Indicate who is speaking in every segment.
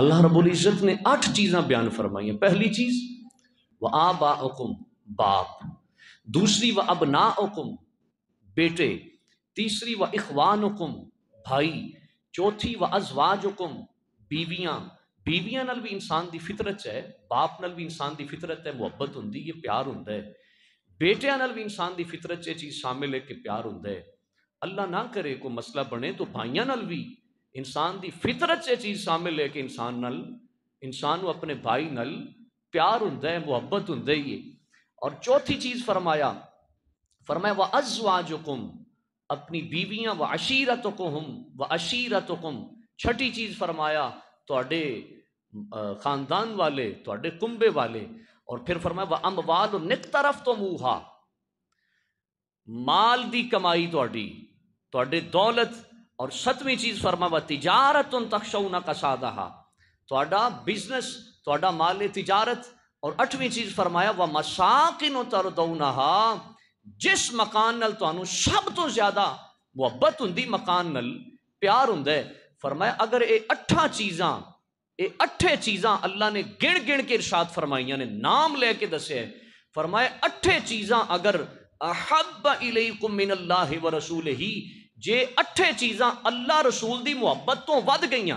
Speaker 1: अल्लाह रबुल्ज़त ने आठ चीज़ें बयान फरमाई हैं पहली चीज़ व आबाकुम बाप दूसरी व अबनाकुम बेटे तीसरी व इखवानुकुम भाई चौथी व अजवाज बीवियाँ बीवियां नाल भी इंसान की फितरत है बाप नाल भी इंसान की फितरत है मुहब्बत होंगी ये प्यार हों बेटिया नाल भी इंसान की फितरत चीज़ शामिल है कि प्यार होंगे अल्लाह ना करे कोई मसला बने तो भाइयों भी इंसान की फितरत यह चीज़ शामिल है कि इंसान नल इंसान अपने भाई नल प्यार ਹੁੰਦਾ ਹੈ ਮੁਹੱਬਤ और चौथी चीज़ फरमाया फरमाया व अजवाजुकुम अपनी बीवियां व अशीरत हम व अशीरत कुम छठी चीज़ फरमाया तो खानदान वाले थोड़े कुंबे वाले और फिर फरमाया अम वाल निक तरफ तो मूहा माल की कमाई थोड़ी थोड़े दौलत और सतवीं चीज़ फरमावा तिजारत उन तकशौना कसादहा थोड़ा बिजनेस थोड़ा माल तिजारत और अठवीं चीज़ फरमाया वह मसाकिन तर दौनहा जिस मकान नल तो सब तो ज़्यादा मुहब्बत होंगी मकान नल प्यार हों फरमाया अगर ये अठा चीज़ा ये अठे चीज़ा अल्लाह ने गिण गिण के इरशाद फरमाइया ने नाम लेके दसे है फरमाया अठे चीज़ा अगर अहब इलेकुम मिन अल्लाह व रसूल ही जे अठे चीज़ा अल्लाह रसूल की मुहब्बत तो वह गई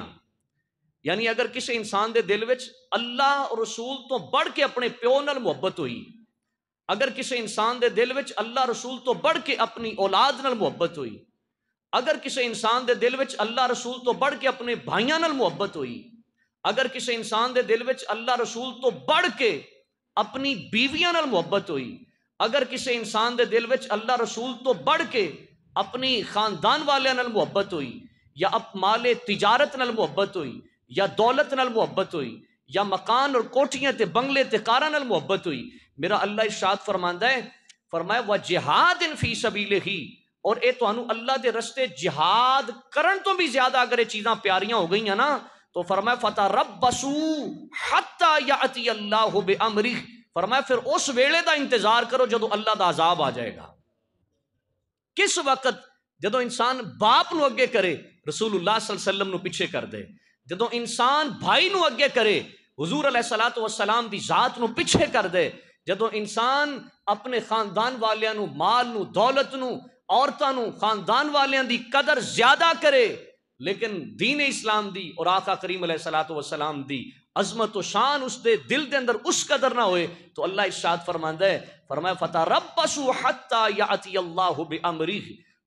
Speaker 1: यानी अगर किसी इंसान के दिल में अल्लाह रसूल तो बढ़ के अपने प्यो न मुहब्बत हुई अगर किसी इंसान के दिल में अल्लाह रसूल तो बढ़ के अपनी औलाद न मुहब्बत हुई अगर किसी इंसान के दिल में अल्लाह रसूल तो बढ़ के अपने भाइयों मुहब्बत हुई अगर किसी इंसान के दिल में अल्लाह रसूल तो बढ़ के अपनी बीवियों मुहब्बत हुई अगर किसी इंसान के दिल में अल्लाह रसूल तो बढ़ के अपनी ख़ानदान वाले नल मुहब्बत हुई या अप माल तिजारत नल मुहब्बत हुई या दौलत नल मुहब्बत हुई या मकान और कोठियाँ थे बंगले थे कारा नल मुहब्बत हुई मेरा अल्लाह इशाद फरमांदा है फरमाए वह जिहाद इन फी सबीले ही और ये तो अल्लाह के रस्ते जिहाद कर तो भी ज्यादा अगर ये चीज़ा प्यारियाँ हो गई हैं ना तो फरमाए फता रब बसू हता या अति अल्लाह अमरी फरमाए फिर उस वेले का इंतजार करो जो अल्लाह का आजाब आ जाएगा किस वक्त जो इंसान बाप न अगे करे रसूल्लाह सलम पिछे कर दे जो इंसान भाई न अगे करे हजूर अल सला तो सलाम की जात को पिछे कर दे जो इंसान अपने खानदान वालू माल न दौलत औरतों खानदान वालों की कदर ज्यादा करे लेकिन दीन इस्लाम की दी और आका करीम अल सला सलाम की अजमत शान उस दे दिल के अंदर उस कदर ना होए तो अल्लाह इशाद फरमांद है फरमाया फतेह रबसू हत्ता याती अल्लाह अमरी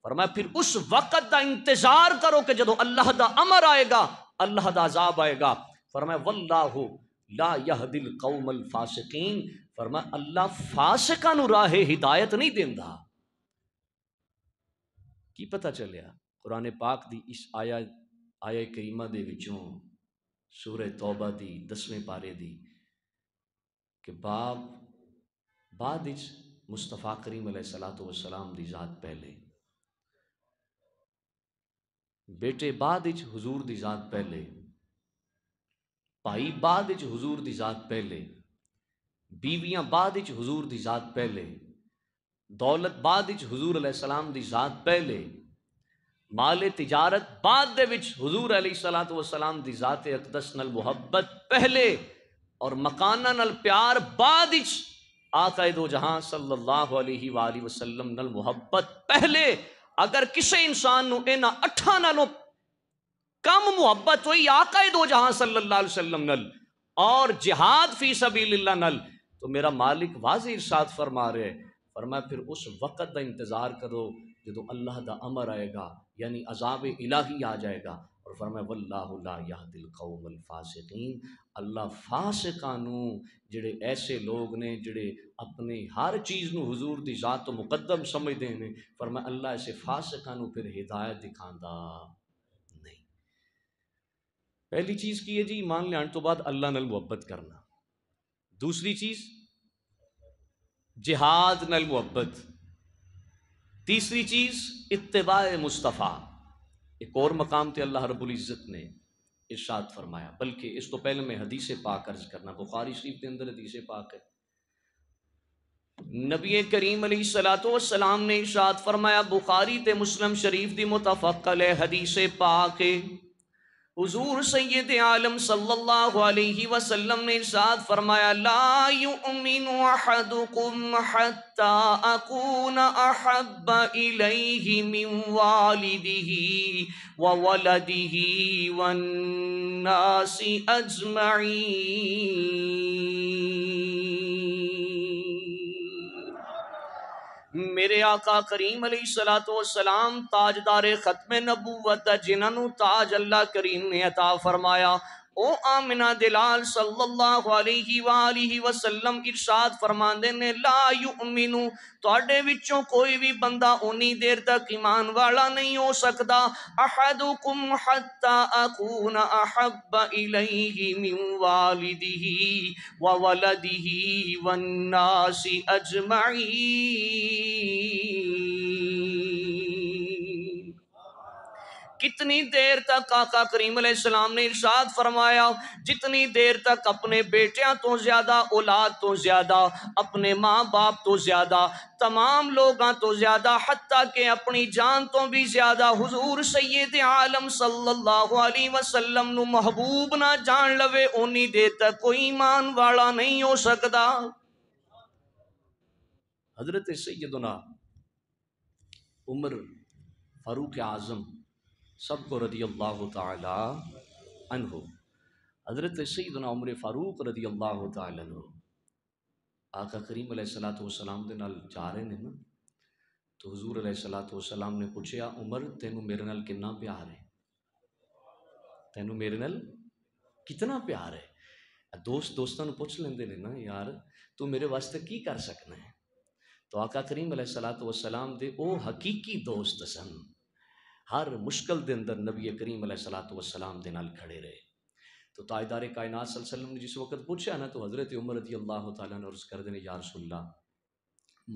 Speaker 1: फरमाया फिर उस वक़्त का इंतजार करो कि जो अल्लाह का अमर आएगा अल्लाह का अजाब आएगा फरमाया वल्लाह ला यह दिल कौमल फासकीन फरमाया अल्लाह फासका राह हिदायत नहीं देता की पता चलिया कुरान पाक की इस आया आया करीमा के सूर तौबा दी दसवें पारे दी कि बाब बाद इज मुस्तफ़ा करीम सलात वसलाम दी ज़ात पहले बेटे बाद इज हुजूर दी ज़ात पहले भाई बाद इज हुजूर दी ज़ात पहले बीवियां बाद इज हुजूर दी ज़ात पहले दौलत बाद इज हुजूर सलाम दी ज़ात पहले माल तिजारत बाद हजूर अली सलात वसलाम दी ज़ात अकदस नल मुहब्बत पहले और मकाना नल प्यार बाद आकाए दो जहां सल्लल्लाहु अलैहि वाली वसल्लम नल मुहब्बत पहले अगर किसी इंसान ਨੂੰ ਇਹਨਾਂ अठा ਨਾਲੋਂ कम मुहब्बत हुई ਆਕਾਏ ਦੋ ਜਹਾਂ ਸੱਲੱਲਾਹੁ वसल्लम और जिहाद फी सबीलिल्लाह नल तो मेरा मालिक वाजी इरशाद फरमा रहे फरमा फिर उस वक़्त का इंतज़ार करो जो अल्लाह का अमर आएगा यानी अजाब इलाही आ जाएगा और फरमाए वल्लाह दिल कौमल फासकीन अल्लाह फासकानू जड़े ऐसे लोग ने जड़े अपने हर चीज़ में हजूर की जात तो मुकदम समझते हैं मैं अल्लाह ऐसे फासकानू फिर हिदायत दिखा नहीं पहली चीज़ की है जी मान लिया तो बाद अल्लाह नल मुहब्बत करना दूसरी चीज़ जिहाद नल मुहब्बत तीसरी चीज़ इतबा मुस्तफ़ा एक और मकाम थे अल्लाह रबुल्ज़त ने इर्शाद फरमाया बल्कि इस तो पहले मैं हदीस पाक अर्ज करना बुखारी शरीफ के अंदर हदीस पाक है नबी करीम सलाम ने इर्शाद फरमाया बुखारी ते मुस्लिम शरीफ दी मुतफकल है हदीस पाक है हुजूर सैयद आलम सल्लल्लाहु अलैहि वसल्लम ने इरशाद फरमाया ला युमिनु अहदुकुम हत्ता अकून अहब इलैहि मिन वालिदिही व वलदिही व नासी अजमईन मेरे आका करीम अली तो सलाम ताजदार खत्म नबूवत जिन्होंने ताज अल्लाह करीम ने अता फरमाया ओ आमिना दिलाल सल्लल्लाहु अलैहि वालिहि वसल्लम इरशाद फरमांदे ने ला युमिनु ਤੁਹਾਡੇ ਵਿੱਚੋਂ ਕੋਈ ਵੀ ਬੰਦਾ ਉਨੀ ਦੇਰ ਤੱਕ ਈਮਾਨ ਵਾਲਾ ਨਹੀਂ ਹੋ ਸਕਦਾ ਅਹਦੁਕੁਮ ਹੱਤਾ ਅਕੂਨ ਅਹਬ ਇਲੈਹੀ ਮਿਨ ਵਾਲਿਦਿਹੀ ਵਾ ਵਲਦਿਹੀ ਵਨ ਨਾਸੀ ਅਜਮਾਈਨ कितनी देर तक काका करीम सलाम ने इर्शाद फरमाया जितनी देर तक अपने बेटिया तो ज़्यादा औलाद तो ज़्यादा अपने माँ बाप तो ज़्यादा तमाम लोग तो ज़्यादा हती के अपनी जान तो भी ज़्यादा हजूर सैयद आलम सल्लल्लाहु महबूब ना जान लवे ओनी देर तक कोई ईमान वाला नहीं हो सकता हजरत सैदना उमर फारूक आजम सबको रदी अल्लाह तहो हज़रत सईदना उम्र फारूक रदी अल्लाह तहो आका करीम सलात वसलाम के नाल जा रहे हैं न तो हजूर सलात वसलाम ने पूछया उमर तेन मेरे नाल कि प्यार है तेन मेरे नाल कितना प्यार है दोस्त दोस्तों पूछ लेंगे ने ना यार तू मेरे वास्ते की कर सकना है तो आका करीम सलात वसलाम के वह हकीकी दोस्त सन हर मुश्किल के अंदर नबी करीम सलात वसलाम के नाल खड़े रहे तो ताजदार कायनात सलम ने जिस वक्त पूछा ना तो हज़रत उमर रजी अल्लाह तला ने अर्ज़ कर देने यार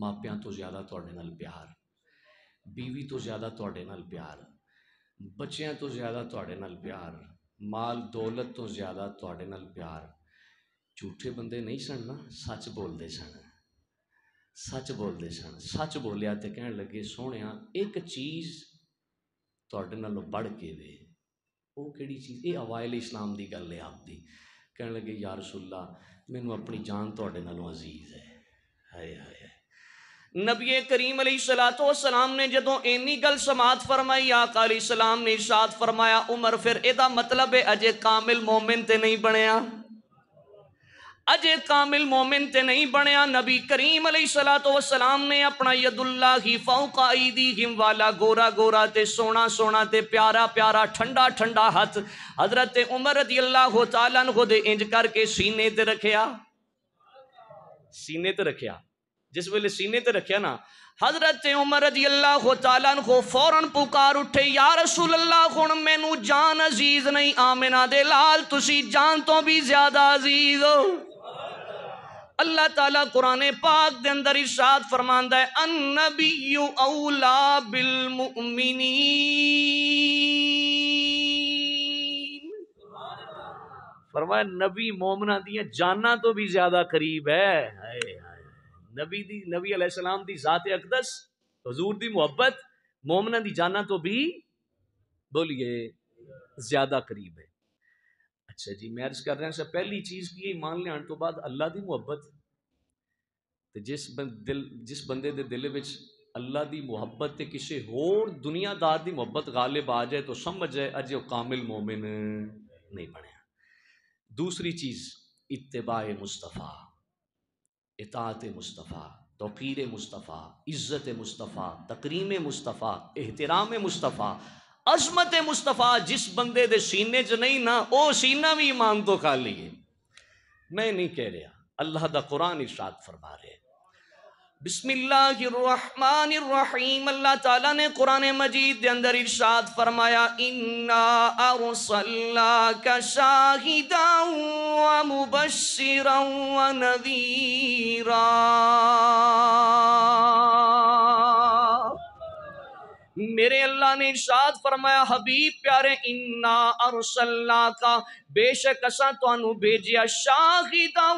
Speaker 1: मापिया तो ज़्यादा थोड़े नाल प्यार बीवी तो ज़्यादा थोड़े नाल प्यार बच्चों तो ज़्यादा थोड़े नाल प्यार माल दौलत तो ज़्यादा थोड़े नाल प्यार झूठे बंदे नहीं सन ना सच बोलते सन सच बोलते सन सच बोलिया तो कह लगे सोने एक चीज़ थोड़े तो नालों बढ़ के वे वो कि चीज़ ये अवायल इस्लाम की गल है आपकी कह लगे यार सुला मैं अपनी जान थोड़े तो नालों अजीज़ है हाय हाय नबीए करीम अली सला तो सलाम ने जो इनी गल समात फरमाई आकाली सलाम ने इशाद फरमाया उमर फिर यदा मतलब है अजय कामिल मोमिन तो नहीं बनया अजय कामिल मोमिन ते नहीं बनया नबी करीम सला तो सलाम ने अपना यदुल्ला ही फौका ईदी हिम वाला गोरा गोरा ते सोना सोना ते प्यारा प्यारा ठंडा ठंडा हथ हजरत उमर रती अल्लाह तला खुद इंज करके सीने ते रखिया सीने ते रखिया जिस वेले सीने ते रखिया ना हजरत उमर रजी अल्लाह तला को फौरन पुकार उठे या रसूल अल्लाह हूँ मैनू जान अजीज नहीं आमिना दे लाल तुसी जान तो भी ज्यादा अजीज हो अल्लाह ताला कुरान पाक दे अंदर इरशाद फरमांदा है अन्नबीयु औला बिल मुमिनीन फरमाया नबी मोमना दिया जाना तो भी ज्यादा करीब है नबी दी नबी अलैहिस्सलाम दी जात अकदस हजूर दी मोहब्बत मोमना दी जाना तो भी बोलिए ज्यादा करीब है अच्छा जी मैं अर्ज कर रहा सब पहली चीज़ की ईमान लियान तो बाद अल्लाह की मुहब्बत तो जिस ब दिल जिस बंद के दिल में अल्लाह की मुहब्बत तो किसी होर दुनियादार की मुहब्बत गालिब आ जाए तो समझ जाए अजय कामिल मोमिन नहीं ਬਣਿਆ दूसरी चीज़ इतबा मुस्तफ़ा इतात मुस्तफ़ा तोक़ीर मुस्तफ़ा इज़्ज़त मुस्तफ़ा तकरीम मुस्तफ़ा एहतराम मुस्तफ़ा अजमत मुस्तफ़ा जिस बंदे के सीने च नहीं ना वह सीना भी ईमान तो खाली है मैं नहीं कह रहा अल्लाह का कुरान इशाद फरमा रहे बिस्मिल्लाहिर्रहमानिर्रहीम अल्लाह ताला ने कुरान मजीद के अंदर इरशाद फरमाया इन्ना अरसलनाका शाहिदां व मुबश्शिरं व नदीरा मेरे अल्लाह ने इरशाद फरमाया हबीब प्यारे इन्ना अरसलनाका बेशक असा तो भेजिया शाहिदा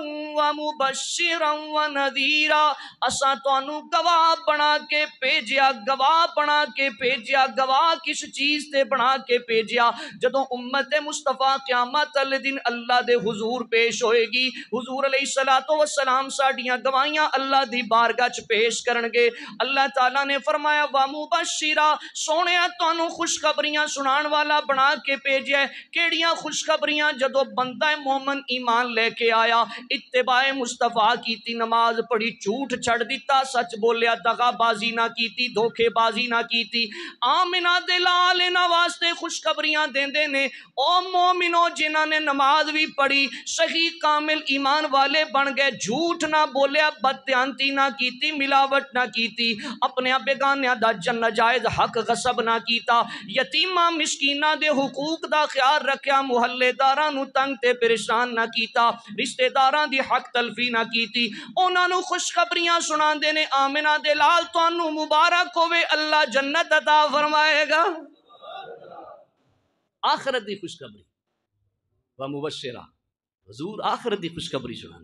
Speaker 1: नदीरा असा तो गवाह बना के भेजिया गवाह बना के भेजिया गवाह किस चीज़ से बना के भेजिया जो उम्मत मुस्तफ़ा क्यामत अल दिन अल्लाह के हजूर पेश होएगी हजूर अली सला तो सलाम साढ़िया गवाइया अल्लाह की बारगा च पेश कर अल्लाह तला ने फरमाया वामू बशीरा सोने तो खुशखबरियाँ सुना वाला बना के भेजिया केड़ियाँ खुशखबरिया दुनिया जो बंदा है मोहम्मद ईमान लेके आया इतबाए मुस्तफ़ा की नमाज पढ़ी झूठ छड़ दिता सच बोलिया दगाबाजी ना की धोखेबाजी ना की आमिना दिलाल इन्हों वास्ते खुशखबरियां देंदे ने ओ मोमिनो जिन्हों ने नमाज भी पढ़ी सही कामिल ईमान वाले बन गए झूठ ना बोलिया बदयांती ना की मिलावट ना की अपने बेगानिया का जन नजायज हक गसब ना किया यतीमा मिशकीना दे हकूक का ख्याल मुहल्ले मुहल्लेदार रिश्तेदार तंग से परेशान ना किया रिश्तेदार की हक तलफी ना की उन्होंने खुशखबरियां सुना देने आमिना दे लाल तू मुबारक होवे अल्लाह जन्नत अदा फरमाएगा आखरत की खुशखबरी व मुबशरा हजूर आखरत की खुशखबरी सुना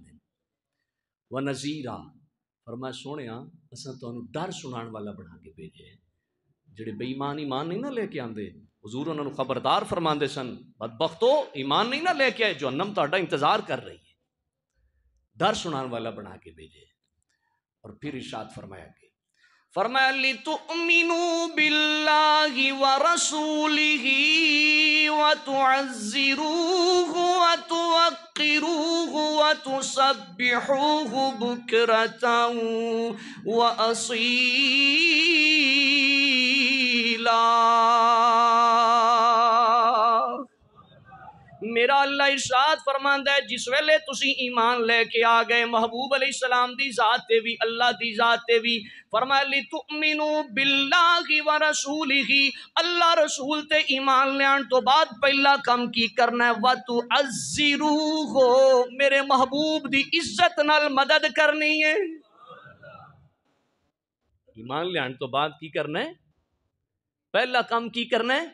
Speaker 1: व नजीरा पर मैं सुने असं तो डर सुना वाला बना के भेजे जेडे बेईमान ईमान नहीं ना लेके आते हजूर उन्होंने खबरदार फरमाते सन ਸਨ ਬਦਬਖਤੋ ਈਮਾਨ ਨਹੀਂ ਨਾ ਲੈ ਕੇ ਆਏ ਜਹਨਮ ਤੁਹਾਡਾ ਇੰਤਜ਼ਾਰ ਕਰ है डर सुना वाला बना के भेजे और फिर इशाद फरमाया कि फरमाया तो मिनू बिल्लाही व ही व तुअज्जिरूह व तुअक्किरूह व तुसब्बिहूह बुकरतन व असी मेरा अल्लाह इर्शाद फरमान है जिस वेले तुम ईमान लेके आ गए महबूब अली सलाम की जात से भी अल्लाह की जात से भी फरमाली तू मीनू बिल्ला ही व रसूल ही अल्लाह रसूल ते ईमान लैन तो बाद पहला काम की करना है व तू अजी रूह हो मेरे महबूब की इज्जत न मदद करनी है ईमान लैन तो बाद की करना है पहला काम की करना है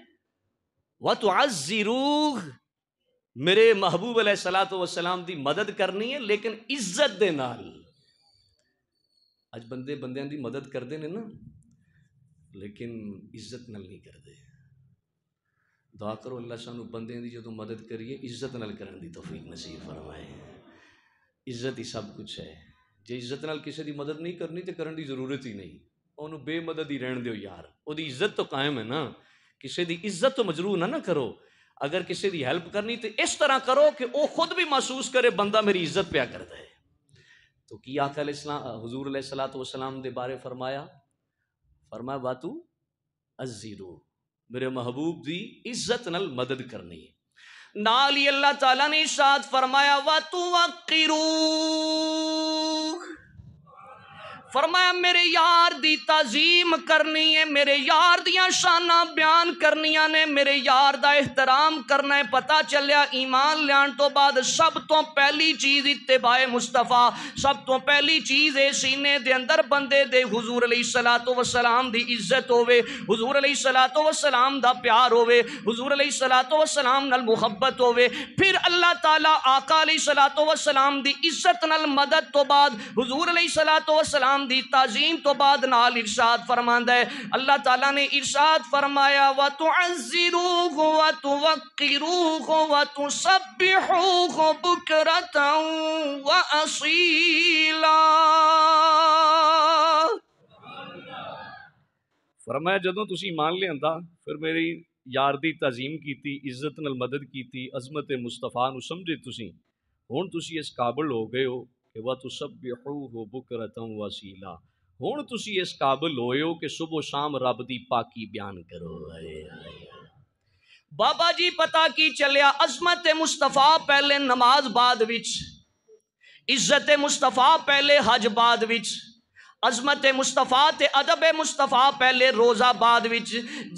Speaker 1: वह तो आज आजीरूह मेरे महबूब अल सलात वसलाम की मदद करनी है लेकिन इज्जत दे अज बंदे बंद मदद करते ने ना लेकिन इज्जत नल नहीं करते दुआ करो अल्लाह सानू बंद जो तो मदद करिए इज्जत नल कर तोफीक नसीब फरमाए इज्जत ही सब कुछ है जे इज्जत नल किसी की मदद नहीं करनी तो करने की जरूरत ही नहीं ਉਹਨੂੰ ਬੇਮਦਦ ਹੀ ਰਹਿਣ ਦਿਓ ਯਾਰ ਉਹਦੀ ਇੱਜ਼ਤ ਤਾਂ ਕਾਇਮ ਹੈ ਨਾ ਕਿਸੇ ਦੀ ਇੱਜ਼ਤ ਤੋਂ ਮਜਰੂ ਨਾ ਨਾ ਕਰੋ ਅਗਰ ਕਿਸੇ ਦੀ ਹੈਲਪ ਕਰਨੀ ਤੇ ਇਸ ਤਰ੍ਹਾਂ ਕਰੋ ਕਿ ਉਹ ਖੁਦ ਵੀ ਮਹਿਸੂਸ ਕਰੇ ਬੰਦਾ ਮੇਰੀ ਇੱਜ਼ਤ ਪਿਆ ਕਰਦਾ ਹੈ तो कि आका हजूर सलात वसलाम के बारे फरमाया फरमाया बातू अजीरो मेरे महबूब की इज्जत नल मदद करनी है नाल ही अल्लाह ताला ने इशाद फरमाया वातू वाकिरू फरमाया मेरे यार दी ताजीम करनी है मेरे यार दियां शाना बयान करनिया ने मेरे यार दा एहतराम करना है पता चलिया ईमान लियान तो बाद सब तो पहली चीज़ इतबाए मुस्तफा सब तो पहली चीज़ है सीने के अंदर बंदे दे हुजूर अली सला तो सलाम दी इज्जत होवे हुजूर अली सला तो सलाम दा प्यार होवे हुजूर अली सला तो वसलाम नाल मुहब्बत होवे फिर अल्लाह ताला आका अली सला तो सलाम दी इज्जत नाल मदद तो बाद हुजूर अली सला तो सलाम की ताजीम तो बाद इर्शाद इरशाद है अल्लाह तला ने इर्शाद फरमाया व तुअज्जिरूह व तुवक्किरूह व तू तुसब्बिहूह बुकरतन व असीला फरमाया जदों तुम मान लिया फिर मेरी यार की तजीम की इज्जत न मदद की अजमत मुस्तफा समझे तुसी हुन तुसी इस काबिल हो गए हो ਕਿ ਵਾ ਤੁਸਬਿਹੂਹੁ ਬੁਕਰਤੰ ਵਸੀਲਾ ਹੁਣ ਤੁਸੀਂ ਇਸ ਕਾਬਲ ਹੋਇਓ ਕਿ ਸਵੇਰ ਸ਼ਾਮ ਰੱਬ ਦੀ ਪਾਕੀ ਬਿਆਨ ਕਰੋ ਬਾਬਾ ਜੀ ਪਤਾ ਕੀ ਚੱਲਿਆ ਅਜ਼ਮਤ ਮੁਸਤਫਾ ਪਹਿਲੇ ਨਮਾਜ਼ ਬਾਦ ਵਿੱਚ इज्जत मुस्तफ़ा पहले हज बाद विच अजमत मुस्तफा ते अदब मुस्तफा पहले रोज़ा बाद विच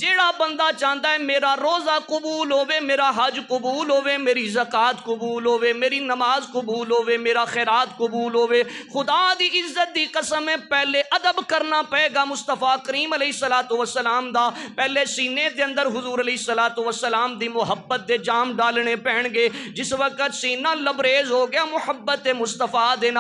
Speaker 1: जेड़ा बंदा चाहता है मेरा रोज़ा कबूल होवे मेरा हज कबूल होवे मेरी जक़ात कबूल होवे मेरी नमाज कबूल होवे मेरा खैरात कबूल होवे खुदा दी इज्जत दी कसम है पहले अदब करना पेगा मुस्तफा करीम अली सलात वसलाम का पहले सीने के अंदर हजूर अली सलात वसलाम की मुहब्बत के जाम डालने पैणगे जिस वक्त सीना लबरेज हो गया मुहब्बत मुस्तफा दे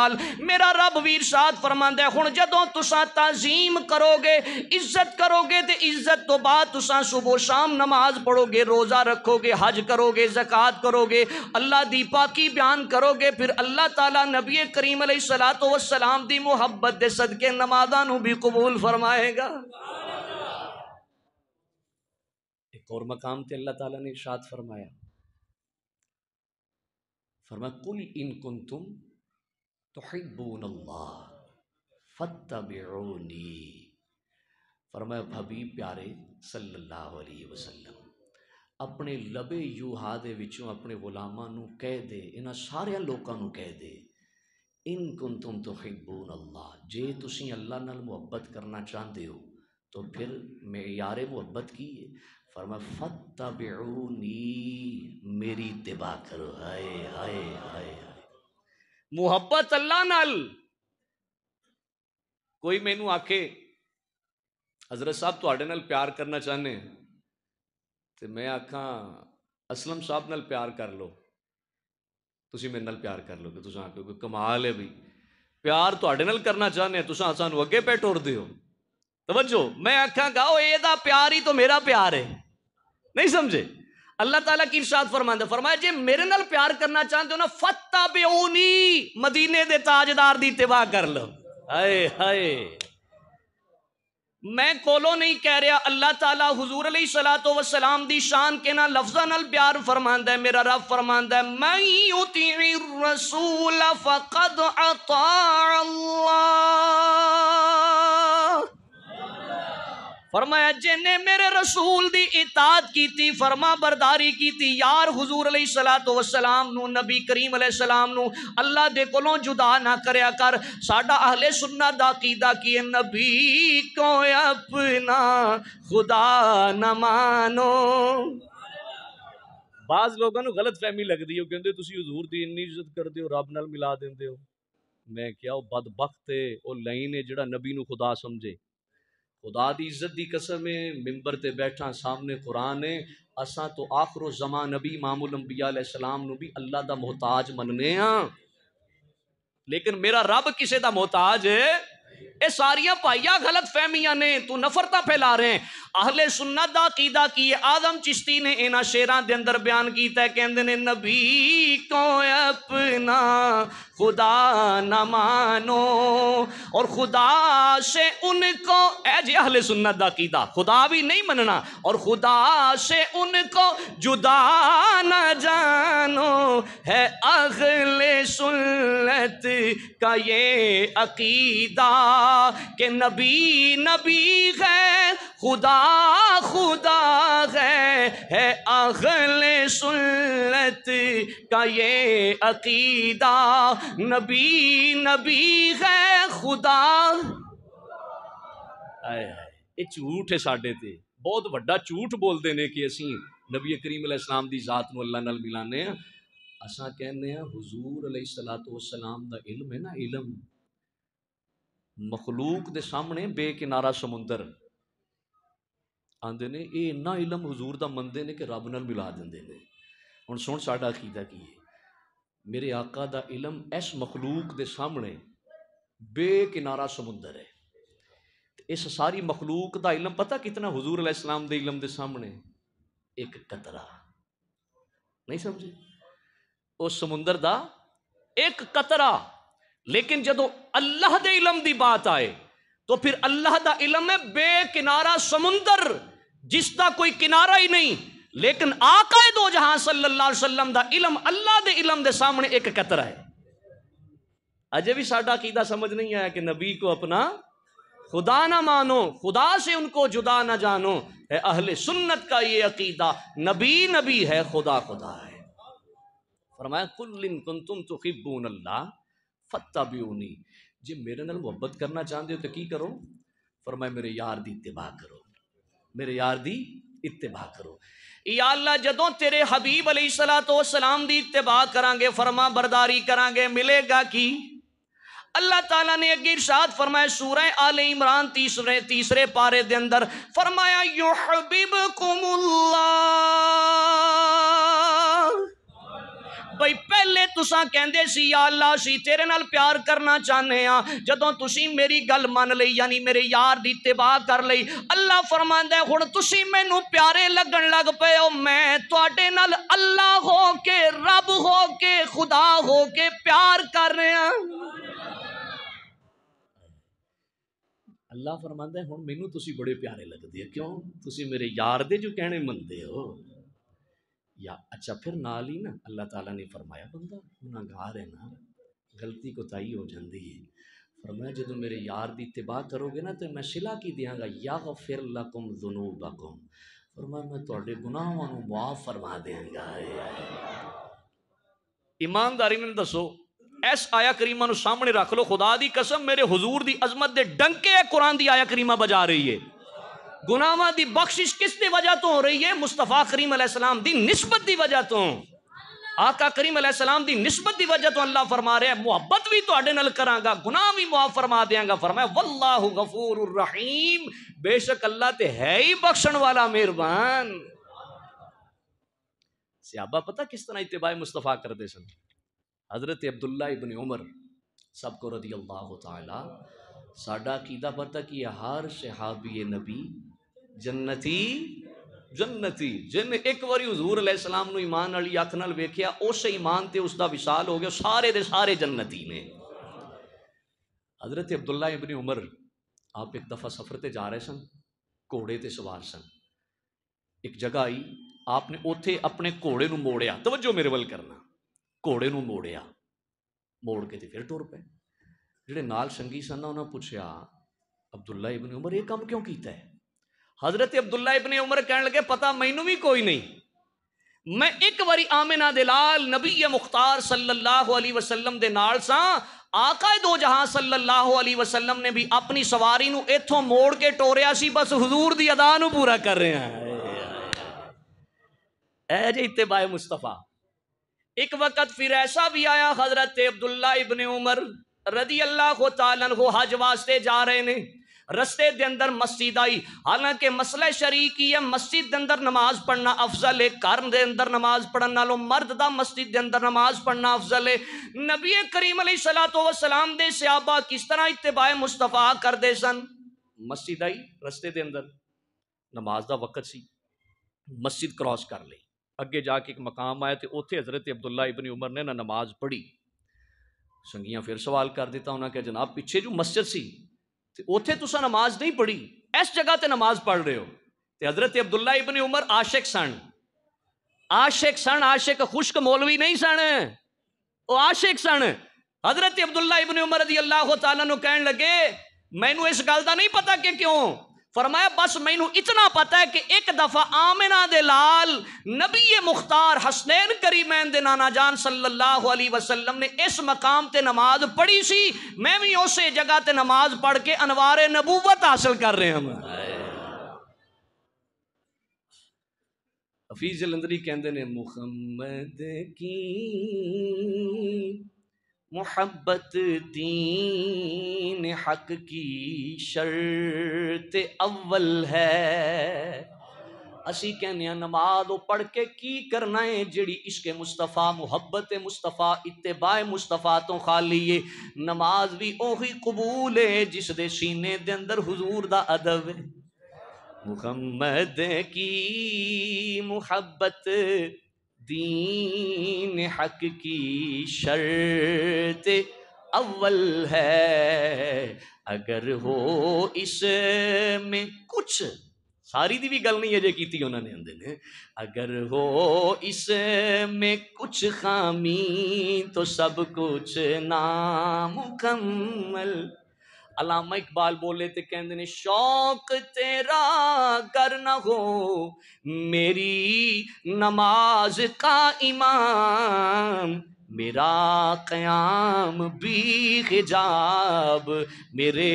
Speaker 1: मेरा रब वीर साद फरमा है हूँ जब ਜਦੋਂ तुसा ਤਾਜ਼ੀਮ करोगे इज्जत करोगे तो इज्जत तो बाद तुसा सुबह शाम नमाज पढ़ोगे रोज़ा रखोगे हज करोगे जक़ात करोगे अल्लाह की पाकी बयान करोगे फिर अल्लाह ताला नबी करीम सला तो वसलाम की मुहब्बत दे सदके नमाजा भी कबूल फरमाएगा एक और मकाम से अल्लाह ताला ने इर्शाद फरमाया फरमा कुल इन कुन तुम तो अल्लाह फत फतबिरनी फरमाए भबी प्यारे सल्लाह वसलम अपने लबे यूहा अपने गुलामों कह दे इन सारे लोगों कह दे इन कुन तुम तो हिबून अल्लाह जे तुम अल्लाह न मुहब्बत करना चाहते हो तो फिर यारे मुहब्बत की है फरमा फतबिरनी मेरी तिबा करो हाय हाय हाय हाय मुहब्बत अल्लाह न ਕੋਈ ਮੈਨੂੰ ਆਖੇ ਹਜ਼ਰਤ ਸਾਹਿਬ ਤੁਹਾਡੇ ਨਾਲ ਪਿਆਰ ਕਰਨਾ ਚਾਹੁੰਦੇ ਤੇ ਮੈਂ ਆਖਾਂ ਅਸਲਮ ਸਾਹਿਬ ਨਾਲ ਪਿਆਰ ਕਰ ਲੋ ਤੁਸੀਂ ਮੇਰੇ ਨਾਲ ਪਿਆਰ ਕਰ ਲੋਗੇ ਤੁਸੀਂ ਆਖੋ ਕਮਾਲ ਹੈ ਵੀ ਪਿਆਰ ਤੁਹਾਡੇ ਨਾਲ ਕਰਨਾ ਚਾਹੁੰਦੇ ਆ ਤੁਸੀਂ ਸਾਨੂੰ ਅੱਗੇ ਪੈ ਟੋਰਦੇ ਹੋ ਤਵੱਜੋ ਮੈਂ ਆਖਾਂਗਾ ਉਹ ਇਹਦਾ ਪਿਆਰ ਹੀ ਤਾਂ ਮੇਰਾ ਪਿਆਰ ਹੈ ਨਹੀਂ ਸਮਝੇ ਅੱਲਾਹ ਤਾਲਾ ਕੀ ਇਰਸ਼ਾਦ ਫਰਮਾਉਂਦਾ ਫਰਮਾਇਆ ਜੇ ਮੇਰੇ ਨਾਲ ਪਿਆਰ ਕਰਨਾ ਚਾਹੁੰਦੇ ਹੋ ਨਾ ਫਤਾ ਬਿਉਨੀ ਮਦੀਨੇ ਦੇ ਤਾਜਦਾਰ ਦੀ इतबा ਕਰ लो हाय हाय मैं कोलो नहीं कह रहा अल्लाह ताला हुजूर अली तो वसलाम की शान के ना लफ्जा न प्यार फरमांदा है मेरा रब फरमान है मैं रसूल फकद अल्लाह फरमाया जिन्हें मेरे रसूल की इताद की थी फरमा बरदारी की थी यार हजूर अली सलाह तो वसलाम नबी करीम सलाम अल्लाह दे को जुदा ना कर कर साडा अहले सुन्ना दा कीदा की नबी को अपना खुदा न मानो बाज लोगों को गलत फहमी लगती है कहते हजूर की इन्नी इज्जत करते हो रब न मिला देंगे दे मैं क्या बदबकते लाइन है वह नबी न खुदा समझे खुदा की इज्जत की कसम है मिम्बर से बैठा सामने कुरान है असा तो आखरों जमा नबी मामूल लंबी सलाम न भी अल्लाह का मोहताज मनने लेकिन मेरा रब किसी का मोहताज है ये सारिया भाइया गलत फहमिया ने तू नफरत फैला रहे आहले सुन्नत का कीदा की आदम चिश्ती ने इन्होंने शेर के अंदर बयान किया कहते ने नबी को अपना खुदा न मानो और खुदा से उनको ऐजे आहले सुन्नत का कीदा खुदा भी नहीं मनना और खुदा से उनको जुदा न जानो है अहले सुन्नत का ये अकीदा कि नबी नबी है खुदा खुदा है है अगले सुलत का ये अकीदा नबी नबी है खुदा ये झूठ है साढ़े ते बहुत व्डा झूठ बोलते ने कि असी नबी करीम इस्लाम की जात को अल्लाह मिलाने असा कहने हजूर अलह सलाह तो सलाम का इलम है ना इलम मखलूक के सामने बेकिनारा समुंदर आते ने यह इन्ना इलम हजूर का मनते हैं कि रब न मिला देंगे ने हूँ सुन साढ़ा अकीदा की है मेरे आका का इलम इस मखलूक के सामने बेकिनारा समुंदर है इस सारी मखलूक का इलम पता कितना हजूर अलैहिस्सलाम के इलम के सामने एक कतरा नहीं समझे उस समुंदर का एक कतरा लेकिन जो अल्लाह के इलम की बात आए तो फिर अल्लाह का इलम है बेकिनारा समुंदर जिसका कोई किनारा ही नहीं लेकिन आकाए दो जहां सल्लल्लाहु अलैहि वसल्लम का इलम अल्लाह के इलम के सामने एक कतरा है अजय भी साढ़ा कीदा समझ नहीं आया कि नबी को अपना खुदा ना मानो खुदा से उनको जुदा ना जानो है अहले सुन्नत का ये अकीदा नबी नबी है खुदा खुदा है फरमाया कुल्लिन कुन तुम तो अल्लाह फत्ता भी जे मेरे नाल मुहब्बत करना चाहते हो तो की करो फरमाए मेरे यार की इतबा करो मेरे यार की इतबा करो या जदों तेरे हबीब अली सला तो सलाम की इतबा करा फरमा बरदारी करा मिलेगा की अल्लाह तला ने अगे शाद फरमाया सूरह आल इमरान तीसरे तीसरे पारे के अंदर फरमाया ਬਈ ਪਹਿਲੇ ਤੁਸੀਂ ਕਹਿੰਦੇ ਸੀ ਯਾ ਅੱਲਾ ਸੀ ਤੇਰੇ ਨਾਲ ਪਿਆਰ ਕਰਨਾ ਚਾਹਨੇ ਆ ਜਦੋਂ ਤੁਸੀਂ ਮੇਰੀ ਗੱਲ ਮੰਨ ਲਈ ਯਾਨੀ ਮੇਰੇ ਯਾਰ ਦੀ ਇਤਬਾ ਕਰ ਲਈ ਅੱਲਾ ਫਰਮਾਂਦਾ ਹੁਣ ਤੁਸੀਂ ਮੈਨੂੰ ਪਿਆਰੇ ਲੱਗਣ ਲੱਗ ਪਏ ਹੋ ਮੈਂ ਤੁਹਾਡੇ ਨਾਲ ਅੱਲਾ ਹੋ ਕੇ ਰੱਬ ਹੋ ਕੇ ਖੁਦਾ ਹੋ ਕੇ ਪਿਆਰ ਕਰ ਰਿਹਾ ਅੱਲਾ ਫਰਮਾਂਦਾ ਹੁਣ ਮੈਨੂੰ ਤੁਸੀਂ ਬੜੇ ਪਿਆਰੇ ਲੱਗਦੇ ਹੋ ਕਿਉਂ ਤੁਸੀਂ ਮੇਰੇ ਯਾਰ ਦੇ ਜੋ ਕਹਿਣੇ ਮੰਨਦੇ ਹੋ या अच्छा फिर नाल ही ना अल्लाह ताला ने फरमाया बंदा गुनागार है ना गलती कोताही हो जाती है फरमाया जो मेरे यार की तबाह करोगे ना तो मैं शिला की देंगा या फिर लकुम जुनूबकुम फरमाया मैं थोड़े गुनाहों को मुआफ फरमा देंगा ईमानदारी ने दसो इस आया करीमा सामने रख लो खुदा की कसम मेरे हजूर की अजमत के डंके कुरान की आया करीमा बजा रही है गुनावा की बख्शिश किस की वजह तो हो रही है मुस्तफा करीम अलैहिस्सलाम की नस्बत की वजह तो आका करीम अलैहिस्सलाम की नस्बत की वजह तो अल्लाह फरमा रहा है मुहब्बत भी थोड़े तो न करा गुनाह भी मुआफ फरमा देंगा फरमाया वल्लाह गफूर रहीम बेशक अल्लाह तो है ही बख्शन वाला मेहरबान सियाबा पता किस तरह इतबाए मुस्तफा करते सन हजरत अब्दुल्ला इबन उमर सबको रदी अल्लाह तला ਸਾਡਾ ਅਕੀਦਾ ਪਤਾ ਕੀ ਹੈ ਹਰ ਸਹਾਬੀ ਨਬੀ ਜੰਨਤੀ ਜੰਨਤੀ ਜਿਨ ਇੱਕ ਵਾਰੀ ਹਜ਼ੂਰ ਅਲੈਹ ਸਲਾਮ ਨੂੰ ਈਮਾਨ ਵਾਲੀ ਅੱਖ ਨਾਲ ਵੇਖਿਆ ਉਸ ਈਮਾਨ ਤੇ ਉਸ ਦਾ ਵਿਸਾਲ ਹੋ ਗਿਆ ਸਾਰੇ ਦੇ ਸਾਰੇ ਜੰਨਤੀ ਨੇ हज़रत अब्दुल्ला इबन उमर आप एक दफ़ा सफ़र पर जा रहे सन घोड़े तो सवार सन एक जगह आई आपने उत्थे अपने घोड़े ਨੂੰ ਮੋੜਿਆ ਤਵੱਜੋ ਮੇਰੇ ਵੱਲ ਕਰਨਾ ਘੋੜੇ ਨੂੰ ਮੋੜਿਆ ਮੋੜ ਕੇ ਤੇ ਫਿਰ ਟੁਰ ਪਏ जोड़े नाल संगी सन उन्होंने पूछा अब्दुल्ला इबन उमर यह काम क्यों किया है हजरत अब्दुल्ला इबन उमर कह लगे पता मैनू भी कोई नहीं मैं एक बार आमिना दे लाल नबी मुख्तार सल्लल्लाहु अलैहि वसल्लम दे नाल सा आका दो जहां सल्लल्लाहु अलैहि वसल्लम ने भी अपनी सवारी नु इथों मोड़ के टोरिया सी बस हजूर दी अदा नु पूरा कर रहे हैं ऐ जे इत्तेबाए मुस्तफा एक वक्त फिर ऐसा भी आया हजरत अब्दुल्ला इब्ने उमर रदी अल्लाह तालन हो हज वास्ते जा रहे ने रस्ते दे अंदर मस्जिद आई हालांकि मसला शरीक ही है मस्जिद के अंदर नमाज पढ़ना अफजल है घर के अंदर नमाज पढ़ने नालों मर्द का मस्जिद के अंदर नमाज पढ़ना अफजल है नबी करीम अली सला तो वसलाम दे सियाबा किस तरह इतबाए मुस्तफा करते सन मस्जिद आई रस्ते दे अंदर नमाज का वक्त सी मस्जिद क्रॉस कर ली अगे जाके एक मकाम आया तो उत्थे हजरत अब्दुल्ला इबन उमर ने ना नमाज पढ़ी ਸੰਗੀਆਂ ਫਿਰ ਸਵਾਲ ਕਰ ਦਿੱਤਾ ਉਹਨਾਂ ਕਿ ਜਨਾਬ ਪਿੱਛੇ ਜੋ ਮਸਜਿਦ ਸੀ ਤੇ ਉੱਥੇ ਤੁਸੀਂ ਨਮਾਜ਼ ਨਹੀਂ ਪੜ੍ਹੀ ਇਸ ਜਗ੍ਹਾ ਤੇ ਨਮਾਜ਼ ਪੜ੍ਹ ਰਹੇ ਹੋ ਤੇ حضرت ਅਬਦੁੱਲਾ ਇਬਨ ਉਮਰ ਆਸ਼ਿਕ ਸਨ ਆਸ਼ਿਕ ਸਨ ਆਸ਼ਿਕ ਖੁਸ਼ਕ ਮੌਲਵੀ ਨਹੀਂ ਸਨ ਉਹ ਆਸ਼ਿਕ ਸਨ حضرت ਅਬਦੁੱਲਾ ਇਬਨ ਉਮਰ ਰਜ਼ੀ اللہ ਤਾਲਾ ਨੂੰ ਕਹਿਣ ਲੱਗੇ ਮੈਨੂੰ ਇਸ ਗੱਲ ਦਾ ਨਹੀਂ ਪਤਾ ਕਿ ਕਿਉਂ फरमाया बस मैं इतना पता है कि एक दफ़ा आमिना दे लाल नबी मुख्तार हसनैन करीमैन दे नाना जान सल्लल्लाहु अलैहि वसल्लम ने इस मकाम ते नमाज पढ़ी सी मैं भी उस जगह ते नमाज पढ़ के अनवार नबूवत हासिल कर रहे हम हफीज जलंधरी कहते ने मुहम्मद की मोहब्बत दीन हक की शर्त अव्वल है असी कहने नमाज पढ़ के की करना है जड़ी इश्के मुस्तफ़ा मुहब्बत मुस्तफ़ा इतबाए मुस्तफ़ा तो खाली है नमाज भी ओही कबूल है जिस दे सीने दे अंदर हुजूर दा अदब है मुहम्मद की मुहब्बत दीन हक की शर्त अव्वल है अगर हो इस में कुछ सारी दी भी गल नहीं अजय की उन्होंने अंदर ने अगर हो इस में कुछ खामी तो सब कुछ नामुकम्मल अलामा इकबाल बोले तो कहते ने शौक तेरा कर न हो मेरी नमाज का इमाम मेरा कयाम भी हिजाब मेरे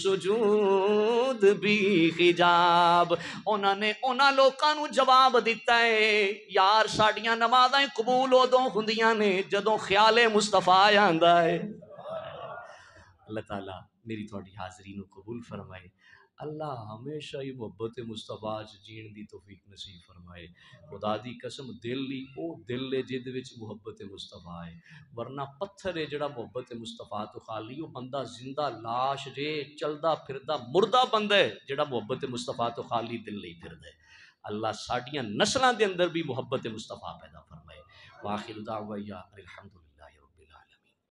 Speaker 1: सुजूद भी हिजाब उन्होंने उन्होंने लोगों जवाब दिता है यार साड़िया नमाजा कबूल उदो होंदिया ने जदों ख्याल मुस्तफा आंदा है अल्लाह तला मेरी थोड़ी हाजरी को कबूल फरमाए अल्लाह हमेशा ही मुहब्बत मुस्तफा जीण की तोफीक नसीब फरमाए खुदा की कसम दिल ही वो दिल है जिद विच मुहब्बत मुस्तफा है वरना पत्थर है जड़ा मुहब्बत मुस्तफा तो खाली वो बंदा जिंदा लाश जे चलता फिर मुर्दा बंदा है जड़ा मुहब्बत मुस्तफा तो खाली दिल नहीं फिर है अल्लाह साढ़िया नस्लों के अंदर भी मुहब्बत मुस्तफा पैदा फरमाए वाखिर दावा अलहमदुल्ला